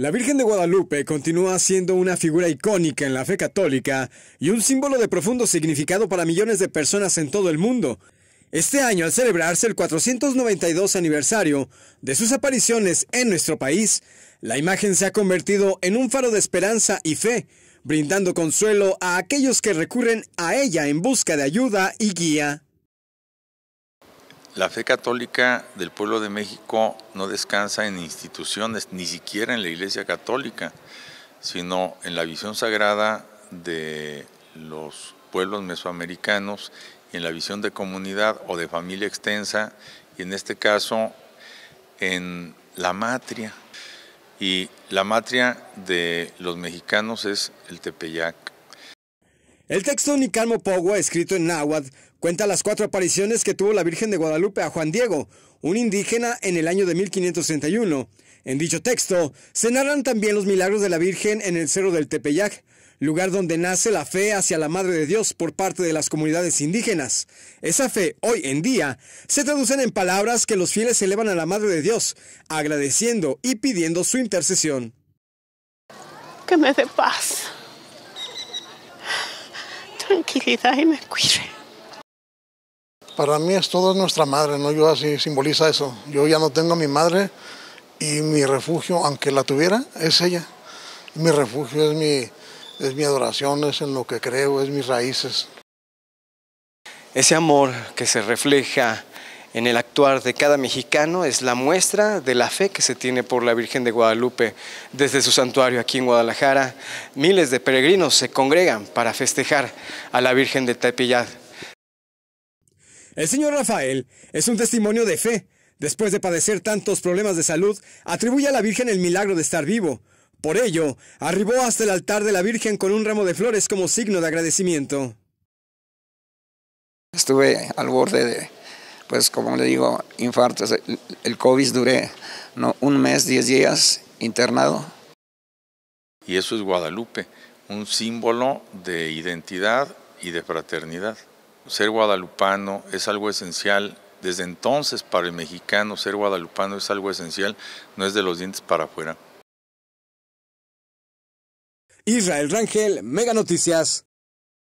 La Virgen de Guadalupe continúa siendo una figura icónica en la fe católica y un símbolo de profundo significado para millones de personas en todo el mundo. Este año, al celebrarse el 492 aniversario de sus apariciones en nuestro país, la imagen se ha convertido en un faro de esperanza y fe, brindando consuelo a aquellos que recurren a ella en busca de ayuda y guía. La fe católica del pueblo de México no descansa en instituciones, ni siquiera en la Iglesia Católica, sino en la visión sagrada de los pueblos mesoamericanos, y en la visión de comunidad o de familia extensa, y en este caso en la matria. Y la matria de los mexicanos es el Tepeyac. El texto Nicalmo Pogua, escrito en náhuatl, Cuenta las cuatro apariciones que tuvo la Virgen de Guadalupe a Juan Diego, un indígena, en el año de 1531. En dicho texto, se narran también los milagros de la Virgen en el Cerro del Tepeyac, lugar donde nace la fe hacia la Madre de Dios por parte de las comunidades indígenas. Esa fe, hoy en día, se traduce en palabras que los fieles elevan a la Madre de Dios, agradeciendo y pidiendo su intercesión. Que me dé paz, tranquilidad y me cuide. Para mí es toda nuestra madre, ¿no? Yo así simboliza eso. Yo ya no tengo a mi madre y mi refugio, aunque la tuviera, es ella. Mi refugio es mi, es mi adoración, es en lo que creo, es mis raíces. Ese amor que se refleja en el actuar de cada mexicano es la muestra de la fe que se tiene por la Virgen de Guadalupe. Desde su santuario aquí en Guadalajara, miles de peregrinos se congregan para festejar a la Virgen de Tepeyac. El señor Rafael es un testimonio de fe. Después de padecer tantos problemas de salud, atribuye a la Virgen el milagro de estar vivo. Por ello, arribó hasta el altar de la Virgen con un ramo de flores como signo de agradecimiento. Estuve al borde de, pues como le digo, infartos. El, COVID duré un mes, diez días internado. Y eso es Guadalupe, un símbolo de identidad y de fraternidad ser guadalupano es algo esencial. Desde entonces para el mexicano ser guadalupano es algo esencial, no es de los dientes para afuera. Israel Rangel, Mega Noticias.